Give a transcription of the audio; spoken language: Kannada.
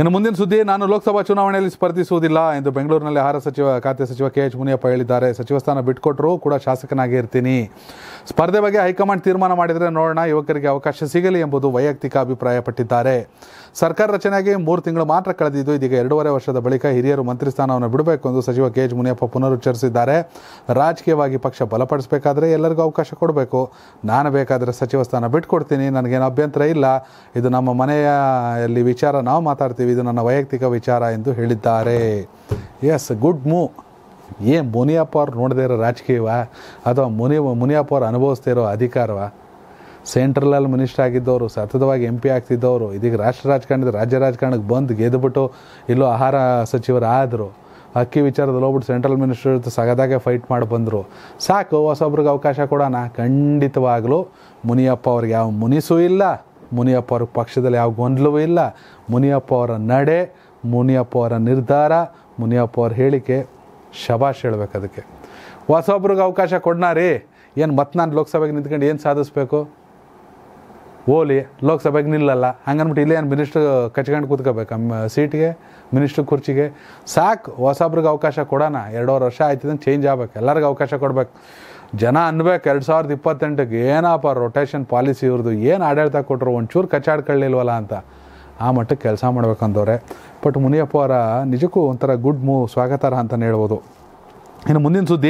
ಇನ್ನು ಮುಂದಿನ ಸುದ್ದಿ ನಾನು ಲೋಕಸಭಾ ಚುನಾವಣೆಯಲ್ಲಿ ಸ್ಪರ್ಧಿಸುವುದಿಲ್ಲ ಎಂದು ಬೆಂಗಳೂರಿನಲ್ಲಿ ಆಹಾರ ಸಚಿವ ಖಾತೆ ಸಚಿವ ಕೆ ಎಚ್ ಮುನಿಯಪ್ಪ ಹೇಳಿದ್ದಾರೆ ಸಚಿವ ಸ್ಥಾನ ಬಿಟ್ಕೊಟ್ಟರು ಕೂಡ ಶಾಸಕನಾಗಿ ಇರ್ತೀನಿ ಸ್ಪರ್ಧೆ ಬಗ್ಗೆ ಹೈಕಮಾಂಡ್ ತೀರ್ಮಾನ ಮಾಡಿದರೆ ನೋಡೋಣ ಯುವಕರಿಗೆ ಅವಕಾಶ ಸಿಗಲಿ ಎಂಬುದು ವೈಯಕ್ತಿಕ ಅಭಿಪ್ರಾಯಪಟ್ಟಿದ್ದಾರೆ ಸರ್ಕಾರ ರಚನೆಗೆ ಮೂರು ತಿಂಗಳು ಮಾತ್ರ ಕಳೆದಿದ್ದು ಇದೀಗ ಎರಡೂವರೆ ವರ್ಷದ ಬಳಿಕ ಹಿರಿಯರು ಮಂತ್ರಿ ಸ್ಥಾನವನ್ನು ಬಿಡಬೇಕು ಎಂದು ಸಚಿವ ಕೆ ಎಚ್ ಮುನಿಯಪ್ಪ ಪುನರುಚ್ಚರಿಸಿದ್ದಾರೆ ರಾಜಕೀಯವಾಗಿ ಪಕ್ಷ ಬಲಪಡಿಸಬೇಕಾದ್ರೆ ಎಲ್ಲರಿಗೂ ಅವಕಾಶ ಕೊಡಬೇಕು ನಾನು ಬೇಕಾದರೆ ಸಚಿವ ಸ್ಥಾನ ಬಿಟ್ಕೊಡ್ತೀನಿ ನನಗೇನು ಅಭ್ಯಂತರ ಇಲ್ಲ ಇದು ನಮ್ಮ ಮನೆಯಲ್ಲಿ ವಿಚಾರ ನಾವು ಮಾತಾಡ್ತೀವಿ ಇದು ನನ್ನ ವೈಯಕ್ತಿಕ ವಿಚಾರ ಎಂದು ಹೇಳಿದ್ದಾರೆ ಎಸ್ ಗುಡ್ ಮೂ ಏ ಮುನಿಯಪ್ಪ ಅವ್ರು ನೋಡದೇ ಇರೋ ರಾಜಕೀಯವ ಅಥವಾ ಮುನಿ ಮುನಿಯಪ್ಪ ಅವ್ರು ಅನುಭವಿಸ್ತಾ ಇರೋ ಅಧಿಕಾರವ ಸೆಂಟ್ರಲಲ್ಲಿ ಮಿನಿಸ್ಟರ್ ಆಗಿದ್ದವರು ಸತತವಾಗಿ ಎಂ ಪಿ ಆಗ್ತಿದ್ದವರು ಇದೀಗ ರಾಷ್ಟ್ರ ರಾಜಕಾರಣದ ರಾಜ್ಯ ರಾಜಕಾರಣಕ್ಕೆ ಬಂದು ಗೆದ್ದುಬಿಟ್ಟು ಇಲ್ಲೋ ಆಹಾರ ಆದರು ಅಕ್ಕಿ ವಿಚಾರದಲ್ಲಿ ಹೋಗ್ಬಿಟ್ಟು ಸೆಂಟ್ರಲ್ ಮಿನಿಸ್ಟರ್ ಜೊತೆ ಸಗದಾಗೆ ಫೈಟ್ ಮಾಡಿ ಬಂದರು ಸಾಕು ಹೊಸೊಬ್ರಿಗೆ ಅವಕಾಶ ಕೊಡೋಣ ಖಂಡಿತವಾಗಲೂ ಮುನಿಯಪ್ಪ ಅವ್ರಿಗೆ ಯಾವ ಮುನಿಸೂ ಇಲ್ಲ ಮುನಿಯಪ್ಪ ಅವ್ರ ಪಕ್ಷದಲ್ಲಿ ಯಾವ ಗೊಂದಲವೂ ಇಲ್ಲ ಮುನಿಯಪ್ಪ ಅವರ ನಡೆ ಮುನಿಯಪ್ಪ ಅವರ ನಿರ್ಧಾರ ಮುನಿಯಪ್ಪ ಅವ್ರ ಹೇಳಿಕೆ ಶಬಾಷ್ ಹೇಳ್ಬೇಕು ಅದಕ್ಕೆ ಹೊಸೊಬ್ರಿಗೆ ಅವಕಾಶ ರೀ ಏನು ಮತ್ತೆ ನಾನು ಲೋಕಸಭೆಗೆ ನಿಂತ್ಕೊಂಡು ಏನು ಸಾಧಿಸ್ಬೇಕು ಓಲಿ ಲೋಕಸಭೆಗೆ ನಿಲ್ಲಲ್ಲ ಹಂಗನ್ಬಿಟ್ಟು ಇಲ್ಲೇ ಏನು ಮಿನಿಸ್ಟ್ರ್ ಕಚ್ಕೊಂಡು ಕೂತ್ಕೋಬೇಕು ಸೀಟಿಗೆ ಮಿನಿಸ್ಟ್ರ್ ಕುರ್ಚಿಗೆ ಸಾಕು ಹೊಸೊಬ್ರಿಗೆ ಅವಕಾಶ ಕೊಡೋಣ ಎರಡೂವರೆ ವರ್ಷ ಆಯ್ತಿದ್ದಂಗೆ ಚೇಂಜ್ ಆಗ್ಬೇಕು ಎಲ್ಲರಿಗೂ ಅವಕಾಶ ಕೊಡ್ಬೇಕು ಜನ ಅನ್ಬೇಕು ಎರಡು ಸಾವಿರದ ಇಪ್ಪತ್ತೆಂಟಕ್ಕೆ ಏನಪ್ಪ ರೊಟೇಷನ್ ಪಾಲಿಸಿ ಇವ್ರದ್ದು ಏನು ಆಡಳಿತ ಕೊಟ್ಟರು ಒಂಚೂರು ಕಚ್ಚಾಡ್ಕೊಳ್ಳಿಲ್ವಲ್ಲ ಅಂತ ಆ ಮಟ್ಟಕ್ಕೆ ಕೆಲಸ ಮಾಡ್ಬೇಕಂದವ್ರೆ ಬಟ್ ಮುನಿಯಪ್ಪ ಅವರ ನಿಜಕ್ಕೂ ಒಂಥರ ಗುಡ್ ಮೂವ್ ಸ್ವಾಗತಾರ್ಹ ಅಂತಲೇ ಹೇಳ್ಬೋದು ಇನ್ನು ಮುಂದಿನ ಸುದ್ದಿ